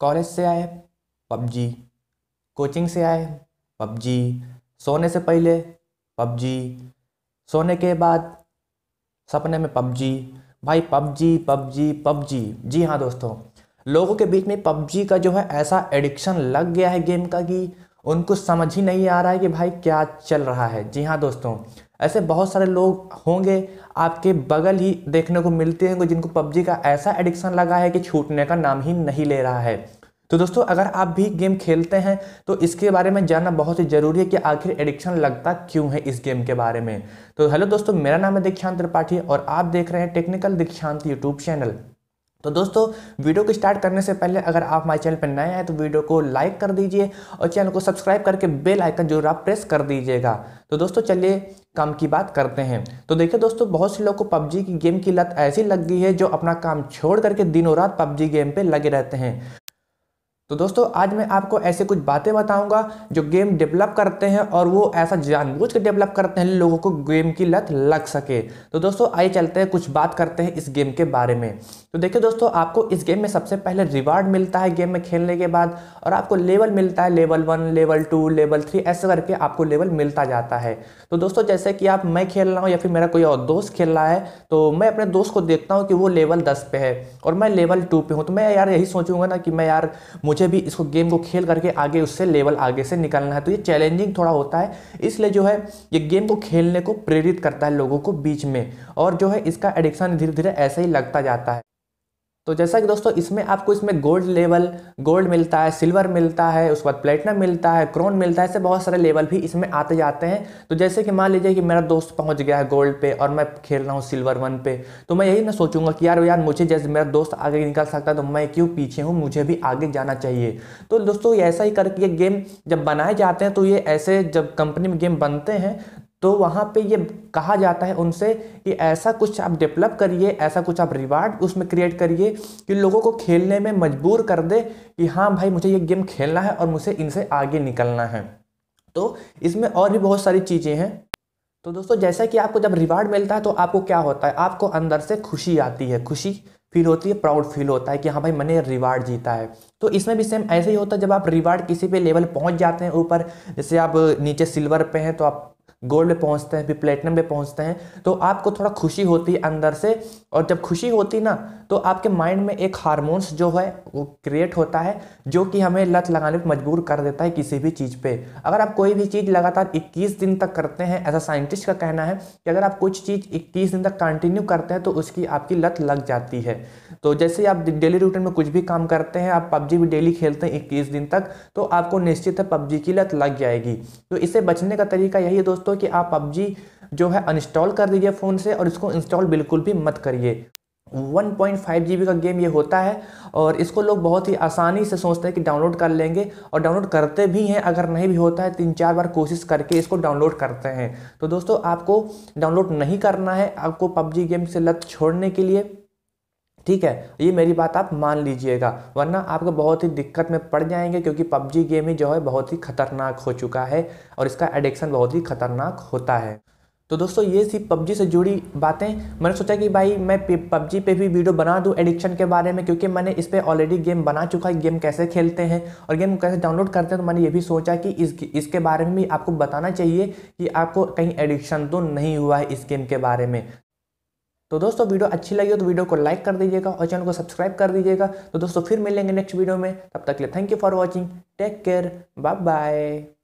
college से आए PUBG coaching से आए पबजी सोने से पहले पबजी सोने के बाद सपने में पबजी भाई पबजी पबजी पबजी जी हाँ दोस्तों लोगों के बीच में पबजी का जो है ऐसा एडिक्शन लग गया है गेम का कि उनको समझ ही नहीं आ रहा है कि भाई क्या चल रहा है जी हाँ दोस्तों ऐसे बहुत सारे लोग होंगे आपके बगल ही देखने को मिलते होंगे जिनको पबजी का ऐसा एडिक्शन लगा है कि छूटने का नाम ही नहीं ले रहा है तो दोस्तों अगर आप भी गेम खेलते हैं तो इसके बारे में जानना बहुत ही ज़रूरी है कि आखिर एडिक्शन लगता क्यों है इस गेम के बारे में तो हेलो दोस्तों मेरा नाम है दीक्षांत त्रिपाठी और आप देख रहे हैं टेक्निकल दीक्षांत यूट्यूब चैनल तो दोस्तों वीडियो को स्टार्ट करने से पहले अगर आप हमारे चैनल पर नए हैं तो वीडियो को लाइक कर दीजिए और चैनल को सब्सक्राइब करके बेल आइकन जरूर आप प्रेस कर दीजिएगा तो दोस्तों चलिए काम की बात करते हैं तो देखिए दोस्तों बहुत से लोगों को पबजी की गेम की लत ऐसी लग गई है जो अपना काम छोड़ करके दिनों रात पबजी गेम पर लगे रहते हैं तो दोस्तों आज मैं आपको ऐसे कुछ बातें बताऊंगा जो गेम डेवलप करते हैं और वो ऐसा जानबूझ के डेवलप करते हैं लोगों को गेम की लत लग सके तो दोस्तों आइए चलते हैं कुछ बात करते हैं इस गेम के बारे में तो देखिए दोस्तों आपको इस गेम में सबसे पहले रिवार्ड मिलता है गेम में खेलने के बाद और आपको लेवल मिलता है level one level two level three ऐसे करके आपको लेवल मिलता जाता है तो दोस्तों जैसे कि आप मैं खेल रहा हूँ या फिर मेरा कोई और दोस्त खेल रहा है तो मैं अपने दोस्त को देखता हूँ कि वो लेवल दस पे है और मैं लेवल टू पे हूँ तो मैं यार यही सोचूंगा ना कि मैं यार मुझे मुझे भी इसको गेम को खेल करके आगे उससे लेवल आगे से निकलना है तो ये चैलेंजिंग थोड़ा होता है इसलिए जो है ये गेम को खेलने को प्रेरित करता है लोगों को बीच में और जो है इसका एडिक्शन धीरे धीरे ऐसे ही लगता जाता है तो जैसा कि दोस्तों इसमें आपको इसमें गोल्ड लेवल गोल्ड मिलता है सिल्वर मिलता है उसके बाद प्लेटिनम मिलता है क्रोन मिलता है ऐसे बहुत सारे लेवल भी इसमें आते जाते हैं तो जैसे कि मान लीजिए कि मेरा दोस्त पहुंच गया है गोल्ड पे और मैं खेल रहा हूँ सिल्वर वन पे तो मैं यही ना सोचूंगा कि यार यार मुझे जैसे मेरा दोस्त आगे निकल सकता है तो मैं क्यों पीछे हूँ मुझे भी आगे जाना चाहिए तो दोस्तों ऐसा ही करके ये गेम जब बनाए जाते हैं तो ये ऐसे जब कंपनी में गेम बनते हैं तो वहाँ पे ये कहा जाता है उनसे कि ऐसा कुछ आप डेवलप करिए ऐसा कुछ आप रिवार्ड उसमें क्रिएट करिए कि लोगों को खेलने में मजबूर कर दे कि हाँ भाई मुझे ये गेम खेलना है और मुझे इनसे आगे निकलना है तो इसमें और भी बहुत सारी चीज़ें हैं तो दोस्तों जैसा कि आपको जब रिवार्ड मिलता है तो आपको क्या होता है आपको अंदर से खुशी आती है खुशी फील होती है प्राउड फील होता है कि हाँ भाई मैंने रिवार्ड जीता है तो इसमें भी सेम ऐसे ही होता है जब आप रिवार्ड किसी पे लेवल पहुंच जाते हैं ऊपर जैसे आप नीचे सिल्वर पे हैं तो आप गोल्ड में पहुंचते हैं फिर प्लेटिनम पे पहुंचते हैं तो आपको थोड़ा खुशी होती है अंदर से और जब खुशी होती ना तो आपके माइंड में एक हारमोन्स जो है वो क्रिएट होता है जो कि हमें लत लगाने पर मजबूर कर देता है किसी भी चीज़ पे अगर आप कोई भी चीज़ लगातार 21 दिन तक करते हैं ऐसा साइंटिस्ट का कहना है कि अगर आप कुछ चीज़ इक्कीस दिन तक कंटिन्यू करते हैं तो उसकी आपकी लत लग जाती है तो जैसे आप डेली रूटीन में कुछ भी काम करते हैं आप पबजी भी डेली खेलते हैं इक्कीस दिन तक तो आपको निश्चित है पबजी की लत लग जाएगी तो इससे बचने का तरीका यही है दोस्तों कि आप पबजी जो है अनइंस्टॉल कर दीजिए फ़ोन से और इसको इंस्टॉल बिल्कुल भी मत करिए one point five G B का गेम ये होता है और इसको लोग बहुत ही आसानी से सोचते हैं कि डाउनलोड कर लेंगे और डाउनलोड करते भी हैं अगर नहीं भी होता है तीन चार बार कोशिश करके इसको डाउनलोड करते हैं तो दोस्तों आपको डाउनलोड नहीं करना है आपको पबजी गेम से लत छोड़ने के लिए ठीक है ये मेरी बात आप मान लीजिएगा वरना आपको बहुत ही दिक्कत में पड़ जाएंगे क्योंकि पबजी गेम ही जो है बहुत ही खतरनाक हो चुका है और इसका एडिक्शन बहुत ही खतरनाक होता है तो दोस्तों ये सी पबजी से जुड़ी बातें मैंने सोचा कि भाई मैं पबजी पे भी वीडियो बना दूँ एडिक्शन के बारे में क्योंकि मैंने इस पर ऑलरेडी गेम बना चुका है गेम कैसे खेलते हैं और गेम कैसे डाउनलोड करते हैं तो मैंने ये भी सोचा कि इस इसके बारे में भी आपको बताना चाहिए कि आपको कहीं एडिक्शन तो नहीं हुआ है इस गेम के बारे में तो दोस्तों वीडियो अच्छी लगी हो तो वीडियो को लाइक कर दीजिएगा और चैनल को सब्सक्राइब कर दीजिएगा तो दोस्तों फिर मिलेंगे नेक्स्ट वीडियो में तब तक के लिए thank you for watching take care bye bye